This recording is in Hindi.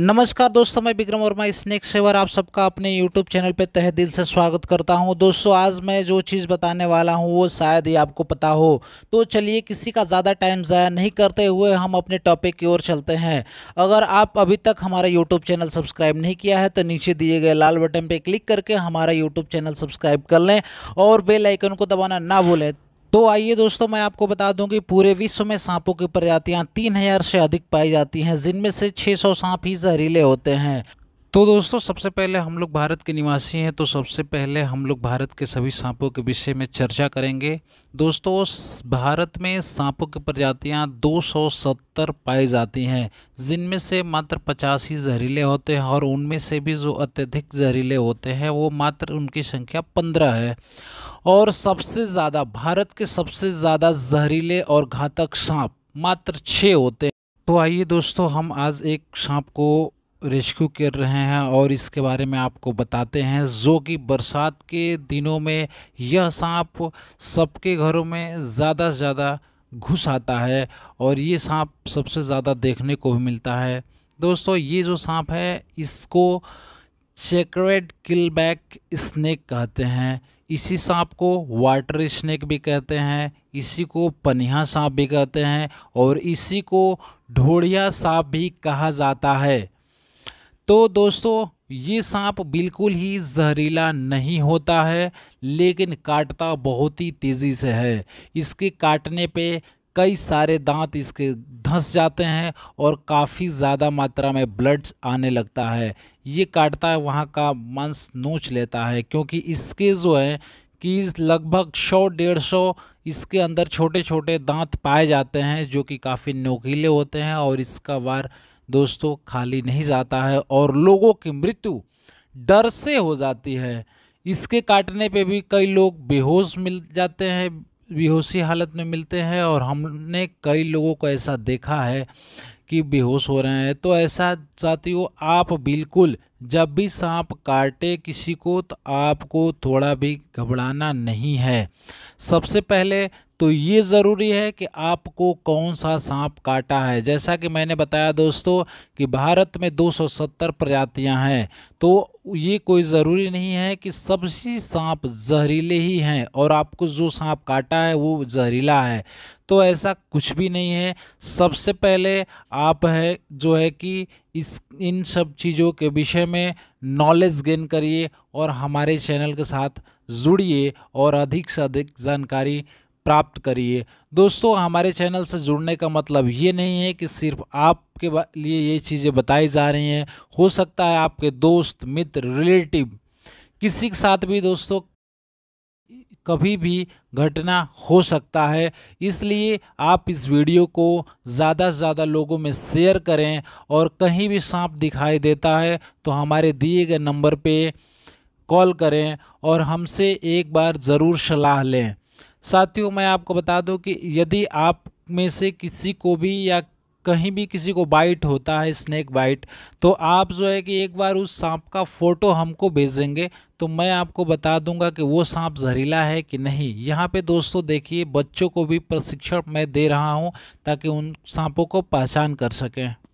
नमस्कार दोस्तों मैं विक्रम वर्मा स्नेक सेवर आप सबका अपने यूट्यूब चैनल पर तह दिल से स्वागत करता हूं दोस्तों आज मैं जो चीज़ बताने वाला हूं वो शायद ही आपको पता हो तो चलिए किसी का ज़्यादा टाइम ज़ाया नहीं करते हुए हम अपने टॉपिक की ओर चलते हैं अगर आप अभी तक हमारा यूट्यूब चैनल सब्सक्राइब नहीं किया है तो नीचे दिए गए लाल बटन पर क्लिक करके हमारा यूट्यूब चैनल सब्सक्राइब कर लें और बेलाइकन को दबाना ना भूलें तो आइए दोस्तों मैं आपको बता दूं कि पूरे विश्व में सांपों की प्रजातियां तीन हजार से अधिक पाई जाती हैं जिनमें से 600 सांप ही जहरीले होते हैं तो दोस्तों सबसे पहले हम लोग भारत के निवासी हैं तो सबसे पहले हम लोग भारत के सभी सांपों के विषय में चर्चा करेंगे दोस्तों भारत में सांपों की प्रजातियां 270 पाई जाती हैं जिनमें से मात्र पचास ही जहरीले होते हैं और उनमें से भी जो अत्यधिक जहरीले होते हैं वो मात्र उनकी संख्या पंद्रह है और सबसे ज़्यादा भारत के सबसे ज़्यादा जहरीले और घातक सांप मात्र छः होते हैं तो आइए दोस्तों हम आज एक सांप को रेस्क्यू कर रहे हैं और इसके बारे में आपको बताते हैं जो कि बरसात के दिनों में यह सांप सबके घरों में ज़्यादा से ज़्यादा घुस आता है और ये सांप सबसे ज़्यादा देखने को भी मिलता है दोस्तों ये जो सांप है इसको चेकरेड किलबैक स्नैक कहते हैं इसी सांप को वाटर स्नैक भी कहते हैं इसी को पनिया सांप भी कहते हैं और इसी को ढोड़िया सांप भी कहा जाता है तो दोस्तों ये सांप बिल्कुल ही जहरीला नहीं होता है लेकिन काटता बहुत ही तेज़ी से है इसके काटने पे कई सारे दांत इसके धंस जाते हैं और काफ़ी ज़्यादा मात्रा में ब्लड आने लगता है ये काटता है वहाँ का मांस नोच लेता है क्योंकि इसके जो है कि लगभग सौ डेढ़ सौ इसके अंदर छोटे छोटे दांत पाए जाते हैं जो कि काफ़ी नोकीले होते हैं और इसका वार दोस्तों खाली नहीं जाता है और लोगों की मृत्यु डर से हो जाती है इसके काटने पे भी कई लोग बेहोश मिल जाते हैं बेहोशी हालत में मिलते हैं और हमने कई लोगों को ऐसा देखा है कि बेहोश हो रहे हैं तो ऐसा चाहती हो आप बिल्कुल जब भी सांप काटे किसी को तो आपको थोड़ा भी घबराना नहीं है सबसे पहले तो ये ज़रूरी है कि आपको कौन सा सांप काटा है जैसा कि मैंने बताया दोस्तों कि भारत में 270 प्रजातियां हैं तो ये कोई ज़रूरी नहीं है कि सभी सांप जहरीले ही हैं और आपको जो सांप काटा है वो जहरीला है तो ऐसा कुछ भी नहीं है सबसे पहले आप है जो है कि इस इन सब चीज़ों के विषय में नॉलेज गेन करिए और हमारे चैनल के साथ जुड़िए और अधिक से अधिक जानकारी प्राप्त करिए दोस्तों हमारे चैनल से जुड़ने का मतलब ये नहीं है कि सिर्फ आपके लिए ये चीज़ें बताई जा रही हैं हो सकता है आपके दोस्त मित्र रिलेटिव किसी के साथ भी दोस्तों कभी भी घटना हो सकता है इसलिए आप इस वीडियो को ज़्यादा से ज़्यादा लोगों में शेयर करें और कहीं भी सांप दिखाई देता है तो हमारे दिए गए नंबर पे कॉल करें और हमसे एक बार ज़रूर सलाह लें साथियों मैं आपको बता दूं कि यदि आप में से किसी को भी या कहीं भी किसी को बाइट होता है स्नैक बाइट तो आप जो है कि एक बार उस सांप का फ़ोटो हमको भेजेंगे तो मैं आपको बता दूंगा कि वो सांप जहरीला है कि नहीं यहाँ पे दोस्तों देखिए बच्चों को भी प्रशिक्षण मैं दे रहा हूँ ताकि उन सांपों को पहचान कर सकें